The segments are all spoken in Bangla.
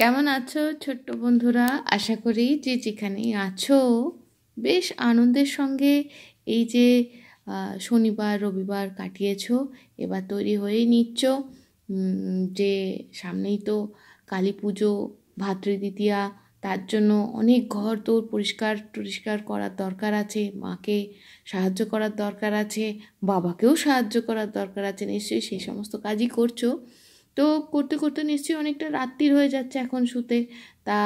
কেমন আছো ছোট্ট বন্ধুরা আশা করি যে যেখানেই আছো বেশ আনন্দের সঙ্গে এই যে শনিবার রবিবার কাটিয়েছ এবার তৈরি হয়েই নিচ্ছ যে সামনেই তো কালী পুজো ভাতৃদ্বিতীয়া তার জন্য অনেক ঘর তোর পরিষ্কার টরিষ্কার করার দরকার আছে মাকে সাহায্য করার দরকার আছে বাবাকেও সাহায্য করার দরকার আছে নিশ্চয়ই সেই সমস্ত কাজই করছো তো করতে করতে নিশ্চয়ই অনেকটা রাত্রির হয়ে যাচ্ছে এখন শুতে তা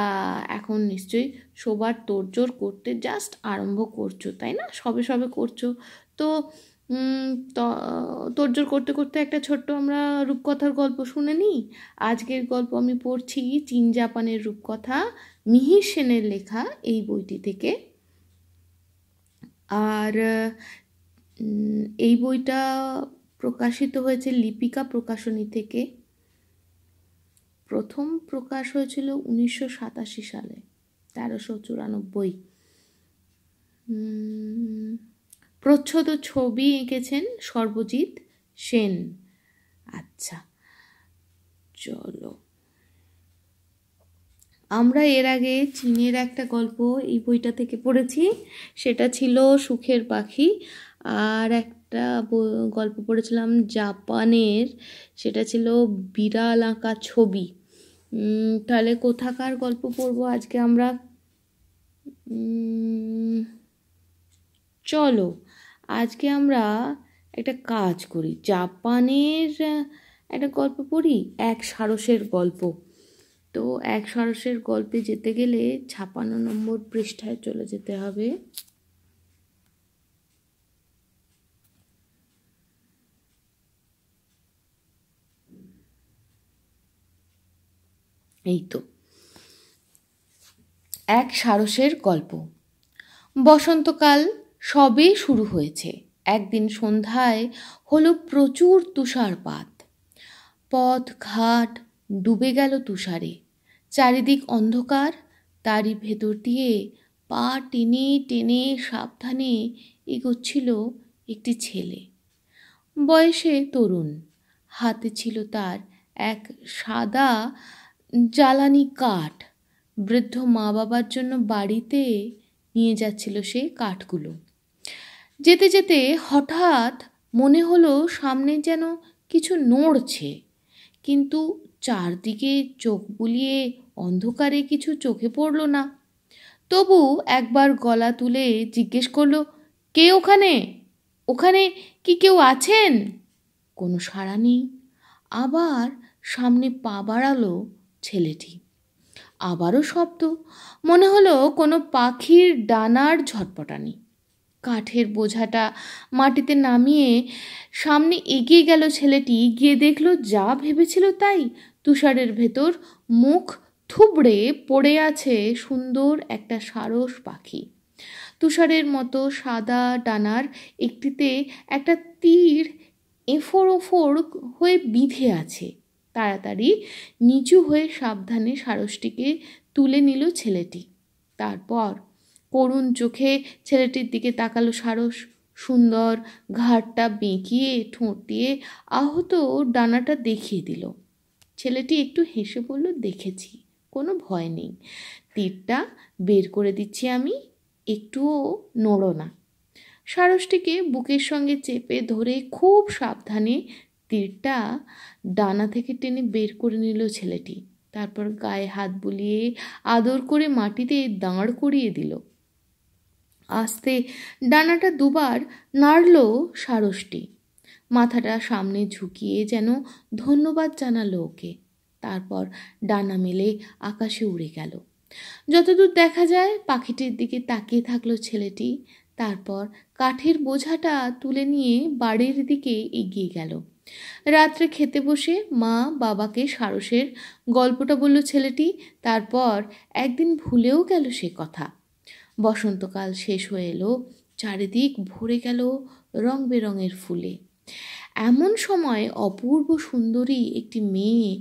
এখন নিশ্চয়ই শোবার তোরজোর করতে জাস্ট আরম্ভ করছো তাই না সবে সবে করছো তো তোরজোর করতে করতে একটা ছোট্ট আমরা রূপকথার গল্প শুনে নিই আজকের গল্প আমি পড়ছি চীন জাপানের রূপকথা মিহির সেনের লেখা এই বইটি থেকে আর এই বইটা প্রকাশিত হয়েছে লিপিকা প্রকাশনী থেকে প্রথম প্রকাশ হয়েছিল উনিশশো সাতাশি সালে তেরোশো চুরানব্বই প্রচ্ছদ ছবি এঁকেছেন সর্বজিৎ সেন আচ্ছা চলো আমরা এর আগে চীনের একটা গল্প এই বইটা থেকে পড়েছি সেটা ছিল সুখের পাখি আর একটা গল্প পড়েছিলাম জাপানের সেটা ছিল বিড়াল আঁকা ছবি তাহলে কোথাকার গল্প পড়বো আজকে আমরা চলো আজকে আমরা একটা কাজ করি জাপানের একটা গল্প পড়ি এক সারসের গল্প তো এক সারসের গল্পে যেতে গেলে ছাপান্ন নম্বর পৃষ্ঠায় চলে যেতে হবে এই তো এক সারসের গল্প বসন্তকাল সবে শুরু হয়েছে একদিন সন্ধ্যায় হলো প্রচুর তুষারপাত পথ ঘাট ডুবে গেল তুষারে চারিদিক অন্ধকার তারই ভেতর দিয়ে পা টেনে টেনে সাবধানে এগোচ্ছিল একটি ছেলে বয়সে তরুণ হাতে ছিল তার এক সাদা জ্বালানি কাঠ বৃদ্ধ মা বাবার জন্য বাড়িতে নিয়ে যাচ্ছিল সে কাঠগুলো যেতে যেতে হঠাৎ মনে হলো সামনে যেন কিছু নড়ছে কিন্তু চারদিকে চোখ বুলিয়ে অন্ধকারে কিছু চোখে পড়ল না তবু একবার গলা তুলে জিজ্ঞেস করলো কে ওখানে ওখানে কি কেউ আছেন কোনো সাড়া নেই আবার সামনে পা বাড়ালো ছেলেটি আবারও শব্দ মনে হলো কোনো পাখির ডানার ঝটপটানি কাঠের বোঝাটা মাটিতে নামিয়ে সামনে এগিয়ে গেল ছেলেটি গিয়ে দেখলো যা ভেবেছিল তাই তুষারের ভেতর মুখ থুবড়ে পড়ে আছে সুন্দর একটা সারস পাখি তুষারের মতো সাদা ডানার একটিতে একটা তীর এফোর ওফোর হয়ে বিঁধে আছে তাড়াতাড়ি নিচু হয়ে সাবধানে সারসটিকে তুলে নিল ছেলেটি তারপর করুণ চোখে ছেলেটির দিকে তাকালো সারস সুন্দর ঘাড়টা বেঁকিয়ে ঠোঁট দিয়ে আহত ডানাটা দেখিয়ে দিল ছেলেটি একটু হেসে বলল দেখেছি কোনো ভয় নেই তীরটা বের করে দিচ্ছি আমি একটুও নড়ো না সারসটিকে বুকের সঙ্গে চেপে ধরে খুব সাবধানে তীরটা ডানা থেকে টেনে বের করে নিল ছেলেটি তারপর গায়ে হাত বুলিয়ে আদর করে মাটিতে দাঁড় করিয়ে দিল আস্তে ডানাটা দুবার নাড়ল সারসটি মাথাটা সামনে ঝুঁকিয়ে যেন ধন্যবাদ জানালো ওকে তারপর ডানা মেলে আকাশে উড়ে গেল যতদূর দেখা যায় পাখিটির দিকে তাকিয়ে থাকলো ছেলেটি তারপর কাঠের বোঝাটা তুলে নিয়ে বাড়ির দিকে এগিয়ে গেল রাত্রে খেতে বসে মা বাবাকে সারসের গল্পটা বলল ছেলেটি তারপর একদিন ভুলেও গেল সে কথা বসন্তকাল শেষ হয়ে এলো চারিদিক ভরে গেল রং বেরঙের ফুলে এমন সময় অপূর্ব সুন্দরী একটি মেয়ে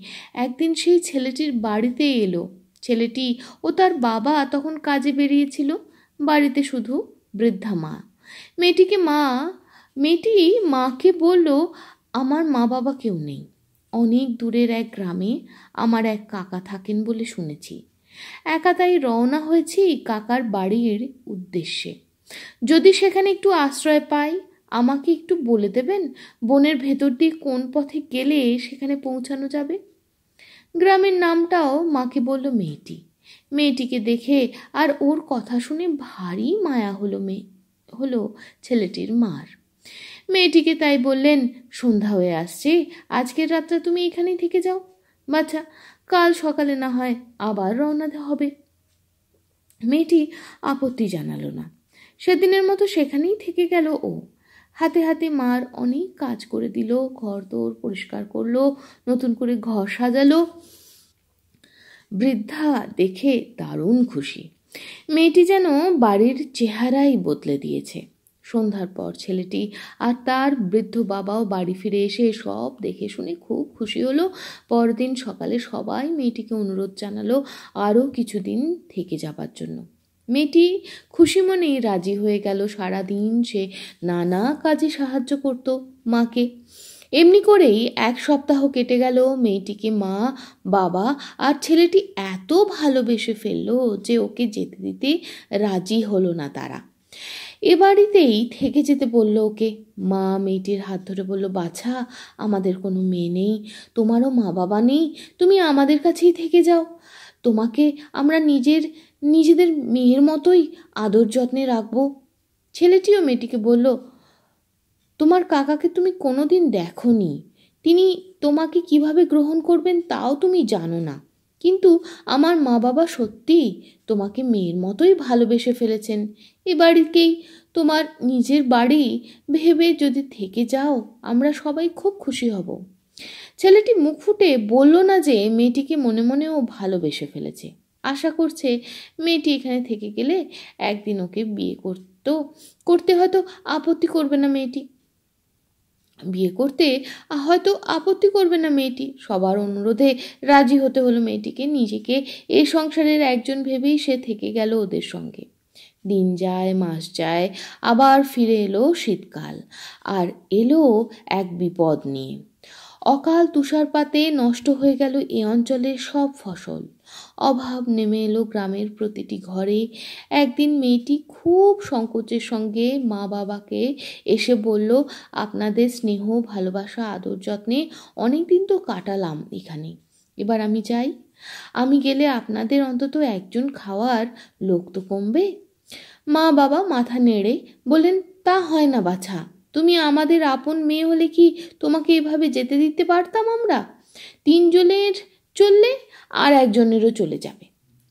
একদিন সেই ছেলেটির বাড়িতে এলো ছেলেটি ও তার বাবা তখন কাজে বেরিয়েছিল বাড়িতে শুধু বৃদ্ধা মা মেয়েটিকে মা মেয়েটি মাকে বলল আমার মা বাবা কেউ নেই অনেক দূরের এক গ্রামে আমার এক কাকা থাকেন বলে শুনেছি একা তাই রওনা হয়েছি কাকার বাড়ির উদ্দেশ্যে যদি সেখানে একটু আশ্রয় পাই আমাকে একটু বলে দেবেন বনের ভেতর দিয়ে কোন পথে গেলে সেখানে পৌঁছানো যাবে গ্রামের নামটাও মাকে বলল মেয়েটি মেয়েটিকে দেখে আর ওর কথা শুনে ভারী মায়া হলো মেয়ে হলো ছেলেটির মার মেয়েটিকে তাই বললেন সন্ধ্যা হয়ে আসছে আজকের রাতটা তুমি এখানেই থেকে যাও বাচ্চা কাল সকালে না হয় আবার রওনা হবে মেয়েটি আপত্তি জানালো না সেদিনের মতো সেখানেই থেকে গেল ও হাতে হাতে মার অনেক কাজ করে দিল ঘর দোর পরিষ্কার করলো নতুন করে ঘর সাজালো বৃদ্ধা দেখে দারুণ খুশি মেয়েটি যেন বাড়ির চেহারাই বদলে দিয়েছে সন্ধ্যার পর ছেলেটি আর তার বৃদ্ধ বাবাও বাড়ি ফিরে এসে সব দেখে শুনে খুব খুশি হলো পরদিন সকালে সবাই মেয়েটিকে অনুরোধ জানালো আরও কিছুদিন থেকে যাবার জন্য মেয়েটি খুশি মনেই রাজি হয়ে গেল সারাদিন সে নানা কাজে সাহায্য করত মাকে এমনি করেই এক সপ্তাহ কেটে গেল মেয়েটিকে মা বাবা আর ছেলেটি এত ভালোবেসে ফেললো যে ওকে যেতে দিতে রাজি হলো না তারা এ বাড়িতেই থেকে যেতে বলল ওকে মা মেয়েটির হাত ধরে বলল বাছা আমাদের কোনো মেয়ে নেই তোমারও মা বাবা নেই তুমি আমাদের কাছেই থেকে যাও তোমাকে আমরা নিজের নিজেদের মেয়ের মতোই আদর যত্নে রাখবো ছেলেটিও মেয়েটিকে বলল তোমার কাকাকে তুমি কোনো দিন দেখো নি তিনি তোমাকে কিভাবে গ্রহণ করবেন তাও তুমি জানো না কিন্তু আমার মা বাবা সত্যিই তোমাকে মেয়ের মতোই ভালোবেসে ফেলেছেন এ বাড়িকেই তোমার নিজের বাড়ি ভেবে যদি থেকে যাও আমরা সবাই খুব খুশি হব ছেলেটি মুখ ফুটে বলল না যে মেয়েটিকে মনে মনে ও ভালোবেসে ফেলেছে আশা করছে মেয়েটি এখানে থেকে গেলে একদিন ওকে বিয়ে করতো করতে হয়তো আপত্তি করবে না মেয়েটি বিয়ে করতে হয়তো আপত্তি করবে না মেয়েটি সবার অনুরোধে রাজি হতে হলো মেয়েটিকে নিজেকে এই সংসারের একজন ভেবেই সে থেকে গেল ওদের সঙ্গে দিন যায় মাস যায় আবার ফিরে এলো শীতকাল আর এলো এক বিপদ নিয়ে অকাল তুষারপাতে নষ্ট হয়ে গেল এ অঞ্চলের সব ফসল অভাব নেমে এলো গ্রামের প্রতিটি ঘরে একদিন মেয়েটি খুব সংকোচের সঙ্গে মা বাবাকে এসে বলল আপনাদের স্নেহ ভালোবাসা আদর যত্নে অনেক দিন তো কাটালাম এখানে এবার আমি চাই আমি গেলে আপনাদের অন্তত একজন খাওয়ার লোক তো কমবে মা বাবা মাথা নেড়ে বলেন তা হয় না বাছা তুমি আমাদের আপন মেয়ে হলে কি তোমাকে এভাবে যেতে দিতে পারতাম আমরা তিনজনের চললে আর একজনেরও চলে যাবে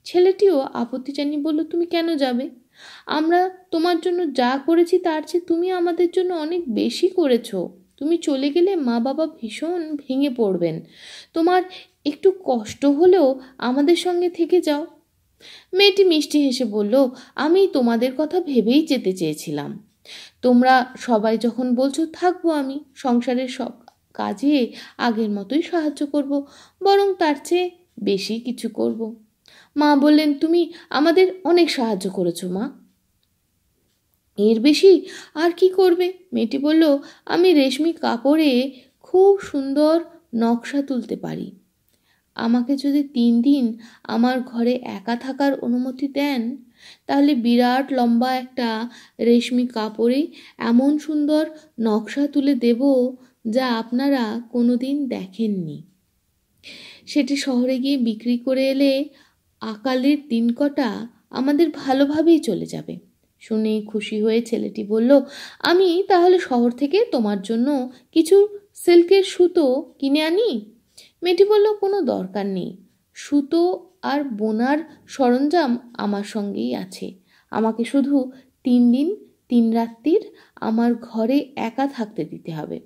ছেলেটিও আপত্তি জানিয়ে বলল তুমি কেন যাবে আমরা তোমার জন্য যা করেছি তার চেয়ে তুমি আমাদের জন্য অনেক বেশি করেছ তুমি চলে গেলে মা বাবা ভীষণ ভেঙে পড়বেন তোমার একটু কষ্ট হলেও আমাদের সঙ্গে থেকে যাও মেয়েটি মিষ্টি হেসে বলল আমি তোমাদের কথা ভেবেই যেতে চেয়েছিলাম তোমরা সবাই যখন বলছো থাকবো আমি সংসারের সব কাজে আগের মতোই সাহায্য করব বরং তার চেয়ে বেশি কিছু করব মা বললেন তুমি আমাদের অনেক সাহায্য করেছো মা এর বেশি আর কি করবে মেয়েটি বলল আমি রেশমি কাপড়ে খুব সুন্দর নকশা তুলতে পারি আমাকে যদি তিন দিন আমার ঘরে একা থাকার অনুমতি দেন তাহলে বিরাট লম্বা একটা রেশমি কাপড়ে এমন সুন্দর নকশা তুলে দেব যা আপনারা কোনো দিন দেখেননি সেটি শহরে গিয়ে বিক্রি করে এলে আকালের দিন কটা আমাদের ভালোভাবেই চলে যাবে শুনে খুশি হয়ে ছেলেটি বলল আমি তাহলে শহর থেকে তোমার জন্য কিছু সিল্কের সুতো কিনে আনি মেয়েটি বলল কোনো দরকার নেই সুতো আর বোনার সরঞ্জাম আমার সঙ্গেই আছে আমাকে শুধু তিন দিন তিন রাত্রির আমার ঘরে একা থাকতে দিতে হবে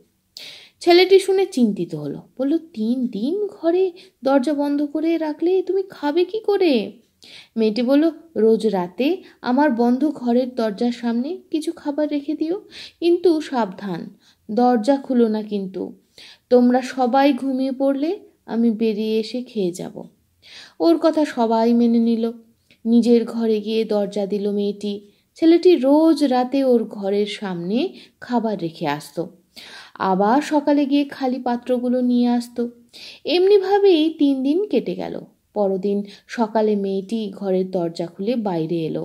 ছেলেটি শুনে চিন্তিত হলো বলল তিন দিন ঘরে দরজা বন্ধ করে রাখলে তুমি খাবে কি করে মেয়েটি বলল রোজ রাতে আমার বন্ধ ঘরের দরজার সামনে কিছু খাবার রেখে দিও কিন্তু সাবধান দরজা খুলো না কিন্তু তোমরা সবাই ঘুমিয়ে পড়লে আমি বেরিয়ে এসে খেয়ে যাব ওর কথা সবাই মেনে নিল নিজের ঘরে গিয়ে দরজা দিল মেয়েটি ছেলেটি রোজ রাতে ওর ঘরের সামনে খাবার রেখে আসত আবার সকালে গিয়ে খালি পাত্রগুলো নিয়ে আসত এমনিভাবেই তিন দিন কেটে গেল পরদিন সকালে মেয়েটি ঘরের দরজা খুলে বাইরে এলো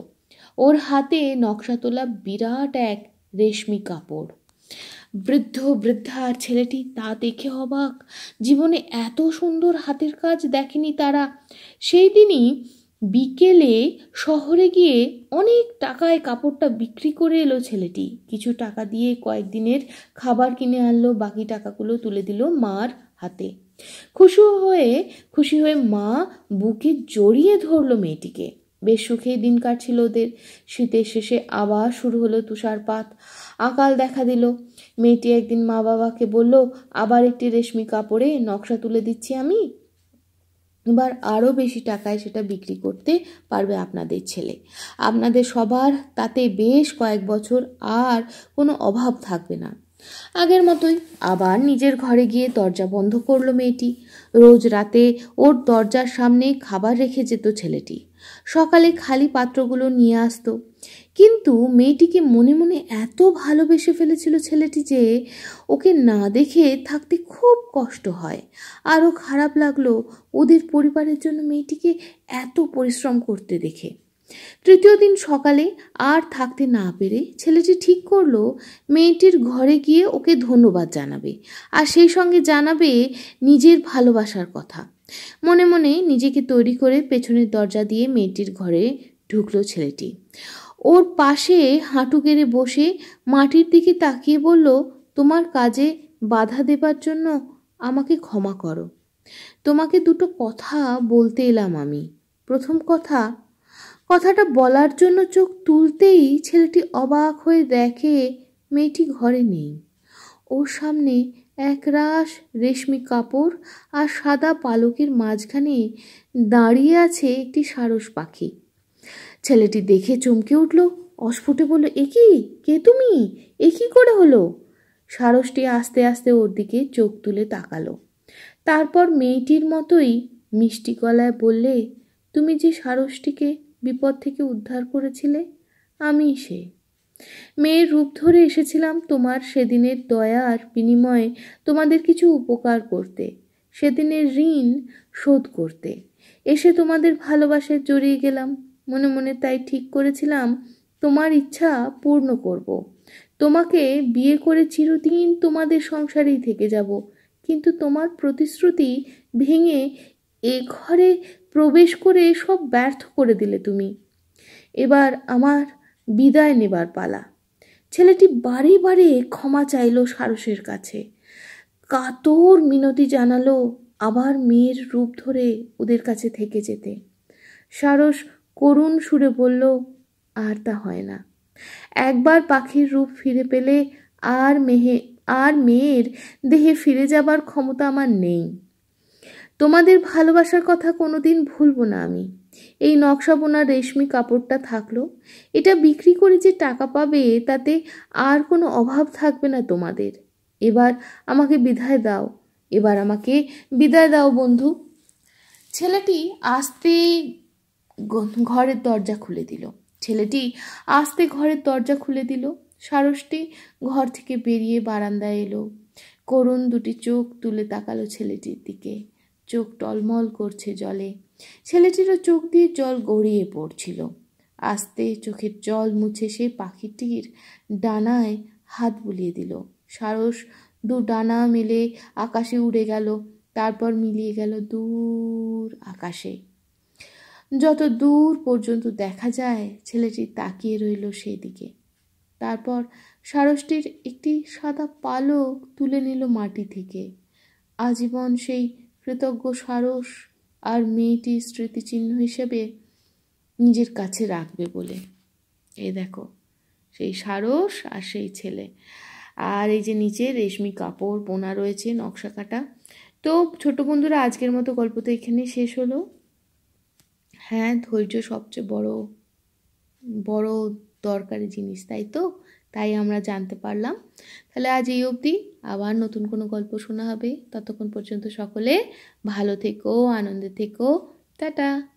ওর হাতে নকশা তোলা বিরাট এক রেশমি কাপড় বৃদ্ধ বৃদ্ধা আর ছেলেটি তা দেখে অবাক জীবনে এত সুন্দর হাতের কাজ দেখেনি তারা সেই দিনই বিকেলে শহরে গিয়ে অনেক টাকায় কাপড়টা বিক্রি করে এলো ছেলেটি কিছু টাকা দিয়ে কয়েকদিনের খাবার কিনে আনলো বাকি টাকাগুলো তুলে দিল মার হাতে খুশি হয়ে খুশি হয়ে মা বুকে জড়িয়ে ধরলো মেয়েটিকে বেশ সুখেই দিন কাটছিল ওদের শীতের শেষে আবার শুরু হলো তুষারপাত আকাল দেখা দিল মেয়েটি একদিন মা বাবাকে বলল আবার একটি রেশমি কাপড়ে নকশা তুলে দিচ্ছি আমি এবার আরও বেশি টাকায় সেটা বিক্রি করতে পারবে আপনাদের ছেলে আপনাদের সবার তাতে বেশ কয়েক বছর আর কোনো অভাব থাকবে না আগের মতোই আবার নিজের ঘরে গিয়ে দরজা বন্ধ করলো মেয়েটি রোজ রাতে ওর দরজার সামনে খাবার রেখে যেত ছেলেটি সকালে খালি পাত্রগুলো নিয়ে আসতো কিন্তু মেয়েটিকে মনে মনে এত ভালোবেসে ফেলেছিল ছেলেটি যে ওকে না দেখে থাকতে খুব কষ্ট হয় আরও খারাপ লাগলো ওদের পরিবারের জন্য মেয়েটিকে এত পরিশ্রম করতে দেখে তৃতীয় দিন সকালে আর থাকতে না পেরে ছেলেটি ঠিক করলো মেয়েটির ঘরে গিয়ে ওকে ধন্যবাদ জানাবে আর সেই সঙ্গে জানাবে নিজের ভালোবাসার কথা মনে মনে নিজেকে তৈরি করে পেছনের দরজা দিয়ে মেয়েটির ঘরে ঢুকলো ছেলেটি ওর পাশে হাঁটু গেড়ে বসে মাটির দিকে তাকিয়ে বলল তোমার কাজে বাধা দেবার জন্য আমাকে ক্ষমা করো তোমাকে দুটো কথা বলতে এলাম আমি প্রথম কথা কথাটা বলার জন্য চোখ তুলতেই ছেলেটি অবাক হয়ে দেখে মেয়েটি ঘরে নেই ওর সামনে একরাশ রেশমি কাপড় আর সাদা পালকের মাঝখানে দাঁড়িয়ে আছে একটি সারস পাখি ছেলেটি দেখে চমকে উঠল অস্ফুটে বলল একি কে তুমি এ কি করে হলো সারসটি আস্তে আস্তে ওর দিকে চোখ তুলে তাকালো তারপর মেয়েটির মতোই মিষ্টি গলায় বললে তুমি যে সারসটিকে বিপদ থেকে উদ্ধার করেছিলে আমি সে মেয়ের রূপ ধরে এসেছিলাম তোমার সেদিনের দয়ার বিনিময়ে তোমাদের কিছু উপকার করতে সেদিনের ঋণ শোধ করতে এসে তোমাদের ভালোবাসায় জড়িয়ে গেলাম মনে মনে তাই ঠিক করেছিলাম তোমার ইচ্ছা পূর্ণ করব। তোমাকে বিয়ে করে চিরদিন তোমাদের সংসারেই থেকে যাব কিন্তু তোমার প্রতিশ্রুতি ভেঙে এ ঘরে প্রবেশ করে সব ব্যর্থ করে দিলে তুমি এবার আমার বিদায় নেবার পালা ছেলেটি বারে বারে ক্ষমা চাইল সারসের কাছে কাতর মিনতি জানালো আবার মেয়ের রূপ ধরে ওদের কাছে থেকে যেতে সারস করুণ সুরে বলল আর তা হয় না একবার পাখির রূপ ফিরে পেলে আর মেহে আর মেয়ের দেহে ফিরে যাবার ক্ষমতা আমার নেই তোমাদের ভালোবাসার কথা কোনোদিন ভুলবো না আমি এই নকশা বোনা রেশমি কাপড়টা থাকলো এটা বিক্রি করে যে টাকা পাবে তাতে আর কোনো অভাব থাকবে না তোমাদের এবার আমাকে বিদায় দাও এবার আমাকে বিদায় দাও বন্ধু ছেলেটি আস্তে ঘরের দরজা খুলে দিল ছেলেটি আস্তে ঘরের দরজা খুলে দিল সারসটি ঘর থেকে বেরিয়ে বারান্দায় এলো করুণ দুটি চোখ তুলে তাকালো ছেলেটির দিকে চোখ টলমল করছে জলে ছেলেটিরও চোখ দিয়ে জল গড়িয়ে পড়ছিল আস্তে চোখের জল মুছে সে পাখিটির ডানায় হাত বুলিয়ে দিল সারস দু ডানা মেলে আকাশে উড়ে গেল তারপর মিলিয়ে গেল দূর আকাশে যত দূর পর্যন্ত দেখা যায় ছেলেটি তাকিয়ে রইল সেদিকে তারপর সারসটির একটি সাদা পালক তুলে নিল মাটি থেকে আজীবন সেই কৃতজ্ঞ সারস আর মেয়েটির স্মৃতিচিহ্ন হিসেবে নিজের কাছে রাখবে বলে এ দেখো সেই সারস আর সেই ছেলে আর এই যে নিচে রেশমি কাপড় বোনা রয়েছে নকশা কাটা তো ছোট বন্ধুরা আজকের মতো গল্প তো এখানে শেষ হলো হ্যাঁ ধৈর্য সবচেয়ে বড় বড় দরকারি জিনিস তাই তো তাই আমরা জানতে পারলাম তাহলে আজ এই অবধি আবার নতুন কোনো গল্প শোনা হবে ততক্ষণ পর্যন্ত সকলে ভালো থেকো আনন্দে থেকো টাটা